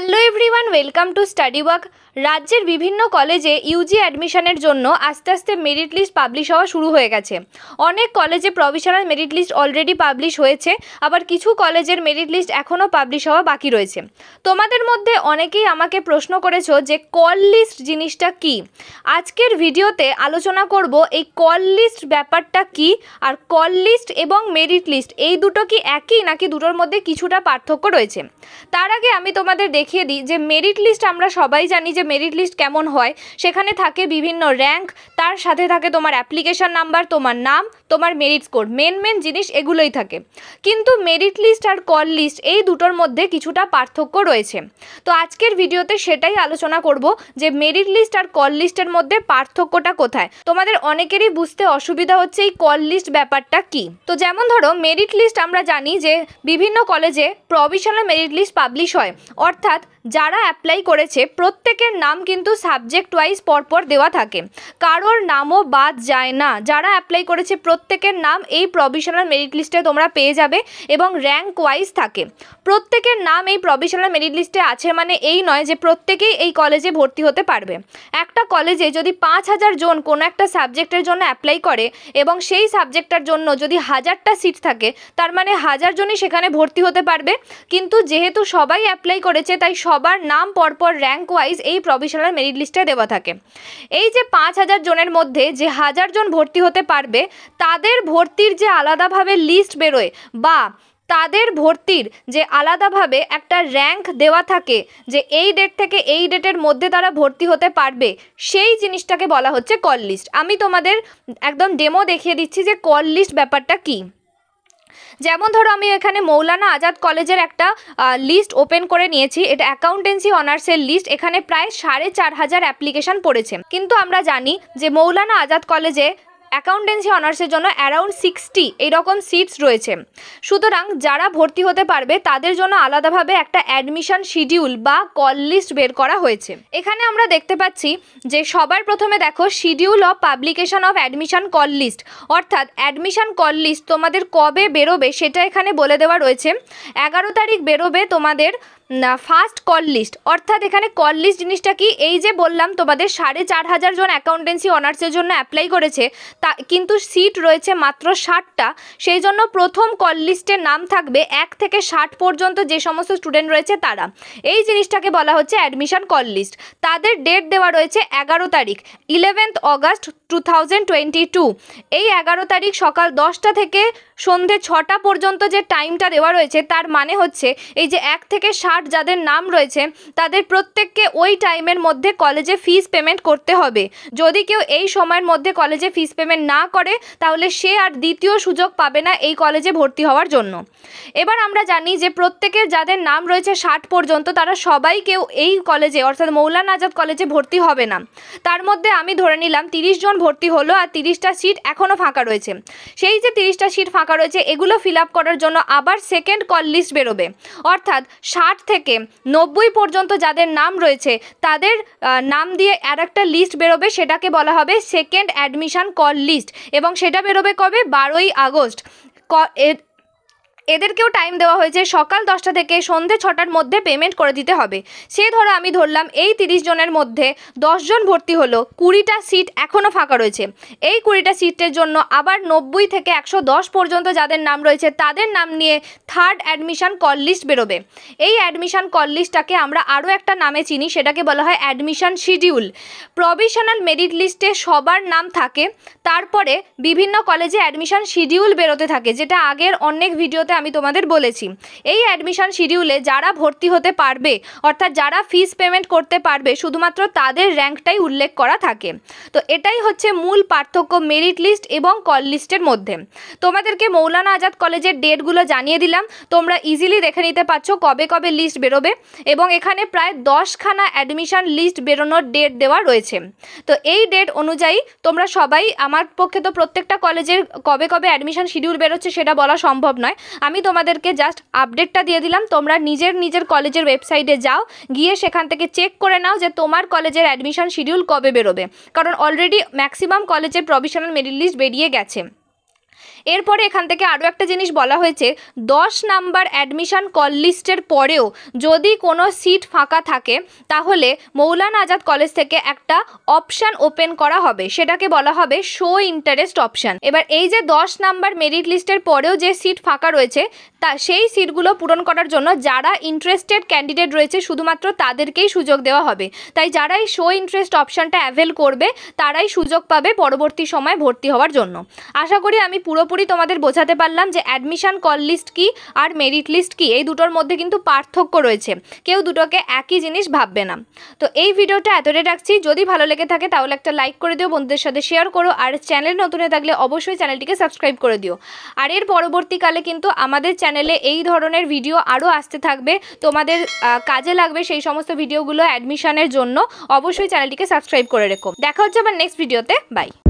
hello everyone welcome to study work রাজ্যের বিভিন্ন কলেজে ইউজি অ্যাডমিশনের জন্য আস্তে আস্তে মেরিট লিস্ট পাবলিশ হওয়া শুরু হয়ে গেছে অনেক কলেজে provisional merit list already publish হয়েছে আবার কিছু কলেজের মেরিট লিস্ট এখনও পাবলিশ হওয়া বাকি রয়েছে তোমাদের মধ্যে অনেকেই আমাকে প্রশ্ন করেছো যে কল লিস্ট জিনিসটা কি আজকের ভিডিওতে আলোচনা করব এই কল লিস্ট ব্যাপারটা কি আর কল লিস্ট এবং মেরিট লিস্ট এই দুটো কি একই নাকি দুটোর মধ্যে কিছুটা পার্থক্য রয়েছে তার আগে আমি তোমাদের দেখি দেখিয়ে দিই যে মেরিট লিস্ট আমরা সবাই জানি যে মেরিট লিস্ট কেমন হয় সেখানে থাকে বিভিন্ন র্যাঙ্ক তার সাথে থাকে তোমার অ্যাপ্লিকেশান নাম্বার তোমার নাম তোমার মেরিট স্কোর মেন মেন জিনিস এগুলোই থাকে কিন্তু মেরিট লিস্ট আর কল লিস্ট এই দুটোর মধ্যে কিছুটা পার্থক্য রয়েছে তো আজকের ভিডিওতে সেটাই আলোচনা করব যে মেরিট লিস্ট আর কল লিস্টের মধ্যে পার্থক্যটা কোথায় তোমাদের অনেকেরই বুঝতে অসুবিধা হচ্ছে এই কল লিস্ট ব্যাপারটা কি তো যেমন ধরো মেরিট লিস্ট আমরা জানি যে বিভিন্ন কলেজে প্রভিশনাল মেরিট লিস্ট পাবলিশ হয় অর্থাৎ অর্থাৎ যারা অ্যাপ্লাই করেছে প্রত্যেকের নাম কিন্তু সাবজেক্ট ওয়াইজ পরপর দেওয়া থাকে কারোর নামও বাদ যায় না যারা অ্যাপ্লাই করেছে প্রত্যেকের নাম এই প্রভিশনাল মেরিট লিস্টে তোমরা পেয়ে যাবে এবং র্যাঙ্ক ওয়াইজ থাকে প্রত্যেকের নাম এই প্রভিশনাল মেরিট লিস্টে আছে মানে এই নয় যে প্রত্যেকেই এই কলেজে ভর্তি হতে পারবে একটা কলেজে যদি পাঁচ হাজার জন কোনো একটা সাবজেক্টের জন্য অ্যাপ্লাই করে এবং সেই সাবজেক্টটার জন্য যদি হাজারটা সিট থাকে তার মানে হাজার জনই সেখানে ভর্তি হতে পারবে কিন্তু যেহেতু সবাই অ্যাপ্লাই করেছে তাই সবার নাম পরপর র্যাঙ্ক ওয়াইজ এই প্রভিশনাল মেরিট লিস্টে দেওয়া থাকে এই যে পাঁচ হাজার জনের মধ্যে যে হাজার জন ভর্তি হতে পারবে তাদের ভর্তির যে আলাদাভাবে লিস্ট বেরোয় বা তাদের ভর্তির যে আলাদাভাবে একটা র্যাঙ্ক দেওয়া থাকে যে এই ডেট থেকে এই ডেটের মধ্যে তারা ভর্তি হতে পারবে সেই জিনিসটাকে বলা হচ্ছে কল লিস্ট আমি তোমাদের একদম ডেমো দেখিয়ে দিচ্ছি যে কল লিস্ট ব্যাপারটা কী যেমন ধরো আমি এখানে মৌলানা আজাদ কলেজের একটা লিস্ট ওপেন করে নিয়েছি এটা অ্যাকাউন্টেন্সি অনার্সের লিস্ট এখানে প্রায় সাড়ে চার হাজার অ্যাপ্লিকেশান পড়েছে কিন্তু আমরা জানি যে মৌলানা আজাদ কলেজে অ্যাকাউন্টেন্সি অনার্সের জন্য অ্যারাউন্ড সিক্সটি এইরকম সিটস রয়েছে সুতরাং যারা ভর্তি হতে পারবে তাদের জন্য আলাদাভাবে একটা অ্যাডমিশন শিডিউল বা কল লিস্ট বের করা হয়েছে এখানে আমরা দেখতে পাচ্ছি যে সবার প্রথমে দেখো schedule of publication of admission call list অর্থাৎ অ্যাডমিশন কল লিস্ট তোমাদের কবে বেরোবে সেটা এখানে বলে দেওয়া রয়েছে এগারো তারিখ বেরোবে তোমাদের ফার্স্ট কল লিস্ট অর্থাৎ এখানে কল লিস্ট জিনিসটা কি এই যে বললাম তোমাদের সাড়ে চার হাজার জন অ্যাকাউন্টেন্সি অনার্সের জন্য অ্যাপ্লাই করেছে তা কিন্তু সিট রয়েছে মাত্র ষাটটা সেই জন্য প্রথম কল লিস্টের নাম থাকবে এক থেকে ষাট পর্যন্ত যে সমস্ত স্টুডেন্ট রয়েছে তারা এই জিনিসটাকে বলা হচ্ছে অ্যাডমিশান কল লিস্ট তাদের ডেট দেওয়া রয়েছে এগারো তারিখ ইলেভেন্থ অগাস্ট টু এই এগারো তারিখ সকাল দশটা থেকে সন্ধে ছটা পর্যন্ত যে টাইমটা দেওয়া রয়েছে তার মানে হচ্ছে এই যে এক থেকে ষাট কার্ড যাদের নাম রয়েছে তাদের প্রত্যেককে ওই টাইমের মধ্যে কলেজে ফিস পেমেন্ট করতে হবে যদি কেউ এই সময়ের মধ্যে কলেজে ফিস পেমেন্ট না করে তাহলে সে আর দ্বিতীয় সুযোগ পাবে না এই কলেজে ভর্তি হওয়ার জন্য এবার আমরা জানি যে প্রত্যেকের যাদের নাম রয়েছে ষাট পর্যন্ত তারা সবাই কেউ এই কলেজে অর্থাৎ মৌলানা আজাদ কলেজে ভর্তি হবে না তার মধ্যে আমি ধরে নিলাম তিরিশ জন ভর্তি হলো আর তিরিশটা সিট এখনও ফাঁকা রয়েছে সেই যে তিরিশটা সিট ফাঁকা রয়েছে এগুলো ফিল আপ করার জন্য আবার সেকেন্ড কল লিস্ট বেরোবে অর্থাৎ ষাট থেকে নব্বই পর্যন্ত যাদের নাম রয়েছে তাদের নাম দিয়ে আর একটা লিস্ট বেরোবে সেটাকে বলা হবে সেকেন্ড অ্যাডমিশান কল লিস্ট এবং সেটা বেরোবে কবে বারোই আগস্ট ক এদেরকেও টাইম দেওয়া হয়েছে সকাল দশটা থেকে সন্ধে ছটার মধ্যে পেমেন্ট করে দিতে হবে সে ধরো আমি ধরলাম এই তিরিশ জনের মধ্যে দশজন ভর্তি হলো কুড়িটা সিট এখনও ফাঁকা রয়েছে এই কুড়িটা সিটের জন্য আবার নব্বই থেকে একশো দশ পর্যন্ত যাদের নাম রয়েছে তাদের নাম নিয়ে থার্ড অ্যাডমিশান কল লিস্ট বেরোবে এই অ্যাডমিশান কল লিস্টটাকে আমরা আরও একটা নামে চিনি সেটাকে বলা হয় অ্যাডমিশান শিডিউল প্রভিশনাল মেরিট লিস্টে সবার নাম থাকে তারপরে বিভিন্ন কলেজে অ্যাডমিশান শিডিউল বেরোতে থাকে যেটা আগের অনেক ভিডিওতে আমি তোমাদের বলেছি এই অ্যাডমিশন শিডিউলে যারা ভর্তি হতে পারবে অর্থাৎ যারা ফিস পেমেন্ট করতে পারবে শুধুমাত্র তাদের র্যাঙ্কটাই উল্লেখ করা থাকে তো এটাই হচ্ছে মূল পার্থক্য মেরিট লিস্ট এবং কল লিস্টের মধ্যে তোমাদেরকে মৌলানা আজাদ কলেজের ডেটগুলো জানিয়ে দিলাম তোমরা ইজিলি দেখে নিতে পারছো কবে কবে লিস্ট বেরোবে এবং এখানে প্রায় দশখানা অ্যাডমিশন লিস্ট বেরোনোর ডেট দেওয়া রয়েছে তো এই ডেট অনুযায়ী তোমরা সবাই আমার পক্ষে তো প্রত্যেকটা কলেজের কবে কবে অ্যাডমিশন শিডিউল বেরোচ্ছে সেটা বলা সম্ভব নয় আমি তোমাদেরকে জাস্ট আপডেটটা দিয়ে দিলাম তোমরা নিজের নিজের কলেজের ওয়েবসাইটে যাও গিয়ে সেখান থেকে চেক করে নাও যে তোমার কলেজের অ্যাডমিশন শিডিউল কবে বেরোবে কারণ অলরেডি ম্যাক্সিমাম কলেজের প্রভিশনাল মেরিট লিস্ট বেরিয়ে গেছে এরপরে এখান থেকে আরও একটা জিনিস বলা হয়েছে দশ নাম্বার অ্যাডমিশন কল লিস্টের পরেও যদি কোনো সিট ফাঁকা থাকে তাহলে মৌলানা আজাদ কলেজ থেকে একটা অপশান ওপেন করা হবে সেটাকে বলা হবে শো ইন্টারেস্ট অপশান এবার এই যে দশ নাম্বার মেরিট লিস্টের পরেও যে সিট ফাঁকা রয়েছে তা সেই সিটগুলো পূরণ করার জন্য যারা ইন্টারেস্টেড ক্যান্ডিডেট রয়েছে শুধুমাত্র তাদেরকেই সুযোগ দেওয়া হবে তাই যারা এই শো ইন্টারেস্ট অপশানটা অ্যাভেল করবে তারাই সুযোগ পাবে পরবর্তী সময় ভর্তি হওয়ার জন্য আশা করি আমি পুরো পুরোপুরি তোমাদের বোঝাতে পারলাম যে অ্যাডমিশান কল লিস্ট কী আর মেরিট লিস্ট কী এই দুটোর মধ্যে কিন্তু পার্থক্য রয়েছে কেউ দুটোকে একই জিনিস ভাববে না তো এই ভিডিওটা এতটাই রাখছি যদি ভালো লেগে থাকে তাহলে একটা লাইক করে দিও বন্ধুদের সাথে শেয়ার করো আর চ্যানেল নতুন থাকলে অবশ্যই চ্যানেলটিকে সাবস্ক্রাইব করে দিও আর এর পরবর্তীকালে কিন্তু আমাদের চ্যানেলে এই ধরনের ভিডিও আরও আসতে থাকবে তোমাদের কাজে লাগবে সেই সমস্ত ভিডিওগুলো অ্যাডমিশানের জন্য অবশ্যই চ্যানেলটিকে সাবস্ক্রাইব করে রেখো দেখা হচ্ছে আবার নেক্সট ভিডিওতে বাই